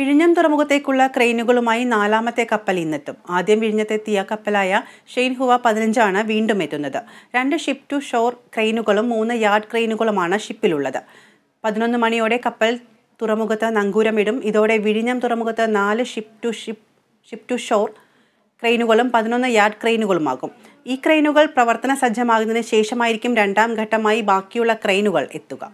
വിഴിഞ്ഞം തുറമുഖത്തേക്കുള്ള ക്രെയിനുകളുമായി നാലാമത്തെ കപ്പൽ ഇന്നെത്തും ആദ്യം വിഴിഞ്ഞത്തെത്തിയ കപ്പലായ ഹുവ പതിനഞ്ചാണ് വീണ്ടും എത്തുന്നത് രണ്ട് ഷിപ്പ് ടു ഷോർ ക്രെയിനുകളും മൂന്ന് യാർഡ് ക്രെയിനുകളുമാണ് ഷിപ്പിലുള്ളത് പതിനൊന്ന് മണിയോടെ കപ്പൽ തുറമുഖത്ത് നങ്കൂരമിടും ഇതോടെ വിഴിഞ്ഞം തുറമുഖത്ത് നാല് ship to ship ship to shore ക്രെയിനുകളും പതിനൊന്ന് യാർഡ് ക്രെയിനുകളുമാകും ഈ ക്രെയിനുകൾ പ്രവർത്തന സജ്ജമാകുന്നതിന് ശേഷമായിരിക്കും രണ്ടാം ഘട്ടമായി ബാക്കിയുള്ള ക്രെയിനുകൾ എത്തുക